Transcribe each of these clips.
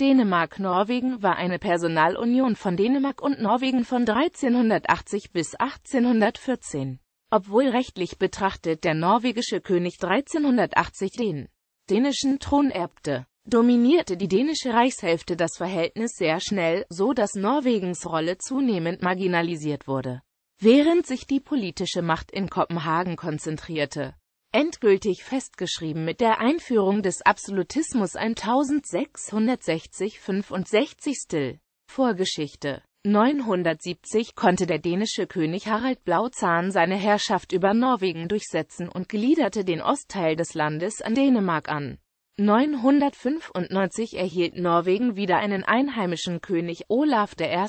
Dänemark-Norwegen war eine Personalunion von Dänemark und Norwegen von 1380 bis 1814. Obwohl rechtlich betrachtet der norwegische König 1380 den dänischen Thron erbte, dominierte die dänische Reichshälfte das Verhältnis sehr schnell, so dass Norwegens Rolle zunehmend marginalisiert wurde. Während sich die politische Macht in Kopenhagen konzentrierte, endgültig festgeschrieben mit der Einführung des Absolutismus 1660 65 Vorgeschichte 970 konnte der dänische König Harald Blauzahn seine Herrschaft über Norwegen durchsetzen und gliederte den Ostteil des Landes an Dänemark an. 995 erhielt Norwegen wieder einen einheimischen König Olaf I.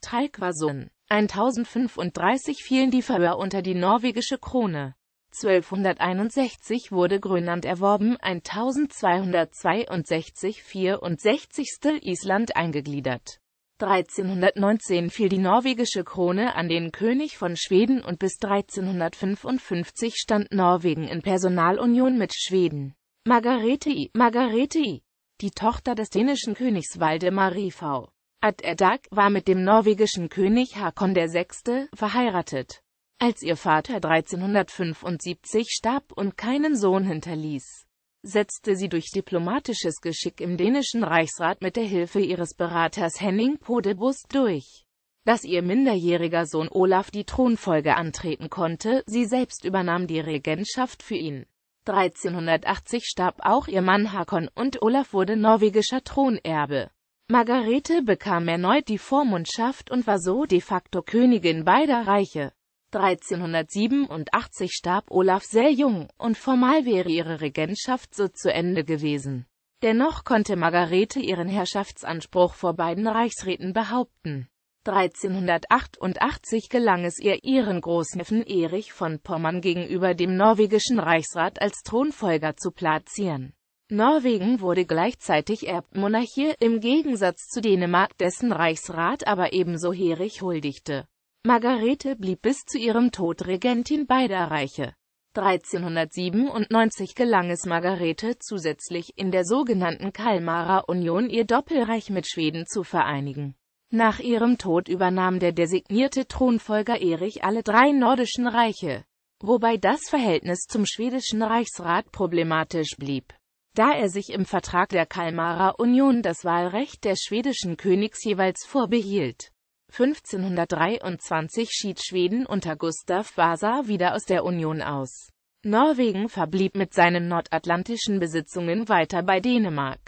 Tryggvason. 1035 fielen die Färöer unter die norwegische Krone. 1261 wurde Grönland erworben, 1262 64. Island eingegliedert. 1319 fiel die norwegische Krone an den König von Schweden und bis 1355 stand Norwegen in Personalunion mit Schweden. Margarete I. Margarete I. Die Tochter des dänischen Königs Waldemar V. Ad Erdag war mit dem norwegischen König Hakon VI. verheiratet als ihr Vater 1375 starb und keinen Sohn hinterließ, setzte sie durch diplomatisches Geschick im dänischen Reichsrat mit der Hilfe ihres Beraters Henning Podebus durch, dass ihr minderjähriger Sohn Olaf die Thronfolge antreten konnte, sie selbst übernahm die Regentschaft für ihn. 1380 starb auch ihr Mann Hakon und Olaf wurde norwegischer Thronerbe. Margarete bekam erneut die Vormundschaft und war so de facto Königin beider Reiche. 1387 starb Olaf sehr jung, und formal wäre ihre Regentschaft so zu Ende gewesen. Dennoch konnte Margarete ihren Herrschaftsanspruch vor beiden Reichsräten behaupten. 1388 gelang es ihr, ihren Großneffen Erich von Pommern gegenüber dem norwegischen Reichsrat als Thronfolger zu platzieren. Norwegen wurde gleichzeitig Erbmonarchie, im Gegensatz zu Dänemark, dessen Reichsrat aber ebenso Erich huldigte. Margarete blieb bis zu ihrem Tod Regentin beider Reiche. 1397 gelang es Margarete zusätzlich, in der sogenannten Kalmarer Union ihr Doppelreich mit Schweden zu vereinigen. Nach ihrem Tod übernahm der designierte Thronfolger Erich alle drei nordischen Reiche, wobei das Verhältnis zum schwedischen Reichsrat problematisch blieb. Da er sich im Vertrag der Kalmarer Union das Wahlrecht der schwedischen Königs jeweils vorbehielt, 1523 schied Schweden unter Gustav Vasa wieder aus der Union aus. Norwegen verblieb mit seinen nordatlantischen Besitzungen weiter bei Dänemark.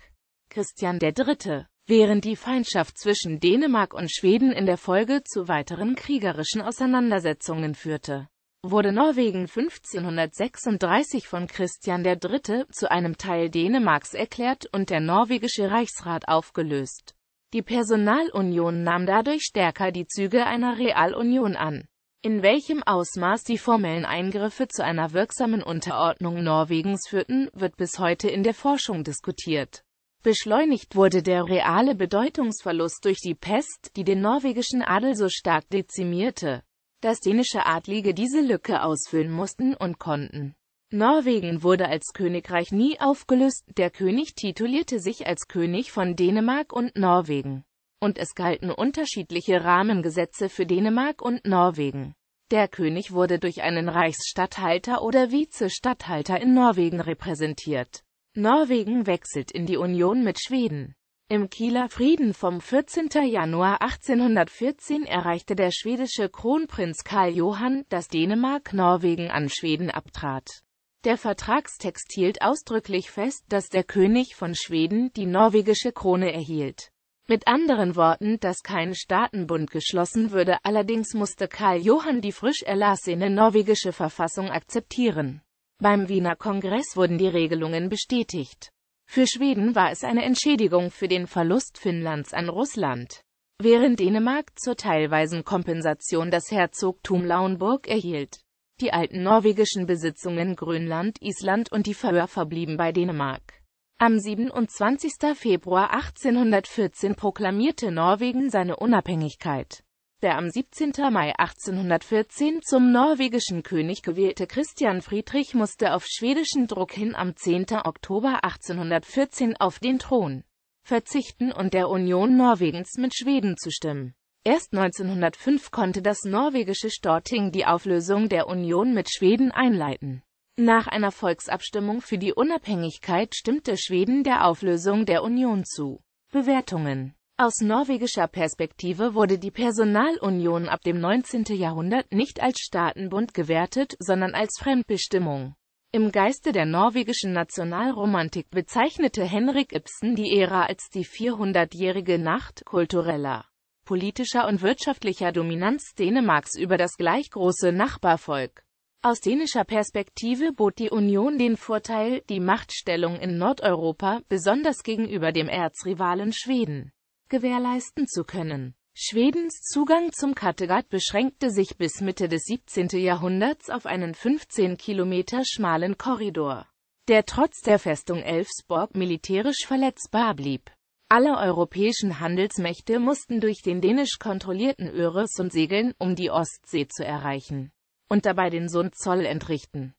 Christian III. Während die Feindschaft zwischen Dänemark und Schweden in der Folge zu weiteren kriegerischen Auseinandersetzungen führte, wurde Norwegen 1536 von Christian III. zu einem Teil Dänemarks erklärt und der norwegische Reichsrat aufgelöst. Die Personalunion nahm dadurch stärker die Züge einer Realunion an. In welchem Ausmaß die formellen Eingriffe zu einer wirksamen Unterordnung Norwegens führten, wird bis heute in der Forschung diskutiert. Beschleunigt wurde der reale Bedeutungsverlust durch die Pest, die den norwegischen Adel so stark dezimierte, dass dänische Adlige diese Lücke ausfüllen mussten und konnten. Norwegen wurde als Königreich nie aufgelöst, der König titulierte sich als König von Dänemark und Norwegen. Und es galten unterschiedliche Rahmengesetze für Dänemark und Norwegen. Der König wurde durch einen Reichsstatthalter oder Vizestatthalter in Norwegen repräsentiert. Norwegen wechselt in die Union mit Schweden. Im Kieler Frieden vom 14. Januar 1814 erreichte der schwedische Kronprinz Karl Johann, dass Dänemark Norwegen an Schweden abtrat. Der Vertragstext hielt ausdrücklich fest, dass der König von Schweden die norwegische Krone erhielt. Mit anderen Worten, dass kein Staatenbund geschlossen würde, allerdings musste Karl Johann die frisch erlassene norwegische Verfassung akzeptieren. Beim Wiener Kongress wurden die Regelungen bestätigt. Für Schweden war es eine Entschädigung für den Verlust Finnlands an Russland. Während Dänemark zur teilweisen Kompensation das Herzogtum Lauenburg erhielt, die alten norwegischen Besitzungen Grönland, Island und die Föhr verblieben bei Dänemark. Am 27. Februar 1814 proklamierte Norwegen seine Unabhängigkeit. Der am 17. Mai 1814 zum norwegischen König gewählte Christian Friedrich musste auf schwedischen Druck hin am 10. Oktober 1814 auf den Thron verzichten und der Union Norwegens mit Schweden zustimmen. Erst 1905 konnte das norwegische Storting die Auflösung der Union mit Schweden einleiten. Nach einer Volksabstimmung für die Unabhängigkeit stimmte Schweden der Auflösung der Union zu. Bewertungen Aus norwegischer Perspektive wurde die Personalunion ab dem 19. Jahrhundert nicht als Staatenbund gewertet, sondern als Fremdbestimmung. Im Geiste der norwegischen Nationalromantik bezeichnete Henrik Ibsen die Ära als die 400-jährige Nacht kultureller politischer und wirtschaftlicher Dominanz Dänemarks über das gleich große Nachbarvolk. Aus dänischer Perspektive bot die Union den Vorteil, die Machtstellung in Nordeuropa, besonders gegenüber dem Erzrivalen Schweden, gewährleisten zu können. Schwedens Zugang zum Kattegat beschränkte sich bis Mitte des 17. Jahrhunderts auf einen 15 Kilometer schmalen Korridor, der trotz der Festung Elfsborg militärisch verletzbar blieb. Alle europäischen Handelsmächte mussten durch den dänisch kontrollierten Öresund segeln, um die Ostsee zu erreichen und dabei den Sundzoll entrichten.